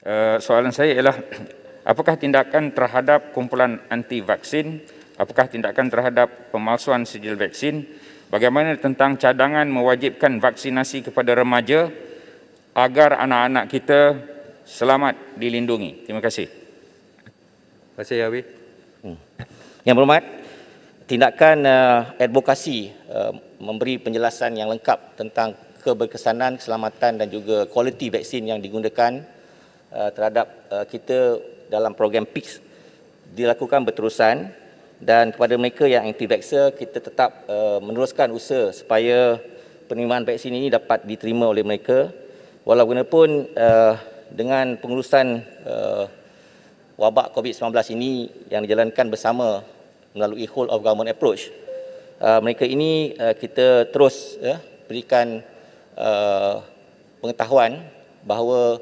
Eh, soalan saya ialah apakah tindakan terhadap kumpulan anti vaksin apakah tindakan terhadap pemalsuan sijil vaksin bagaimana tentang cadangan mewajibkan vaksinasi kepada remaja agar anak-anak kita selamat dilindungi terima kasih terima kasih Yawi hmm. yang berhormat tindakan uh, advokasi uh, memberi penjelasan yang lengkap tentang keberkesanan keselamatan dan juga kualiti vaksin yang digunakan Uh, terhadap uh, kita dalam program PIX dilakukan berterusan dan kepada mereka yang anti-vaxxer kita tetap uh, meneruskan usaha supaya penerimaan vaksin ini dapat diterima oleh mereka walaupun uh, dengan pengurusan wabak COVID-19 ini yang dijalankan bersama melalui whole of government approach mereka ini kita terus ya, berikan pengetahuan bahawa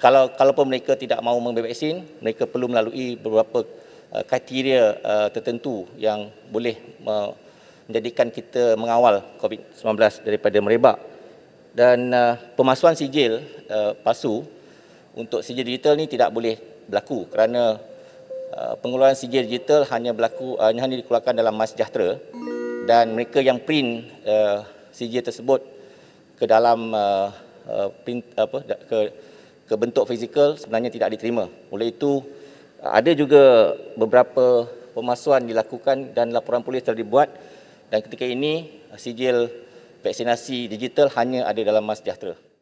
kalau kalau pun mereka tidak mahu mengambil vaksin, mereka perlu melalui beberapa uh, kriteria uh, tertentu yang boleh menjadikan kita mengawal COVID-19 daripada merebak. Dan uh, pemasuhan sijil palsu untuk sijil digital ni tidak boleh berlaku kerana pengeluaran sijil digital hanya berlaku hanya dikeluarkan dalam Mas Sejahtera dan mereka yang print sijil tersebut ke dalam apa ke ke bentuk fizikal sebenarnya tidak diterima. Oleh itu, ada juga beberapa pemasuhan dilakukan dan laporan polis telah dibuat dan ketika ini sijil vaksinasi digital hanya ada dalam masjidah Jahtera.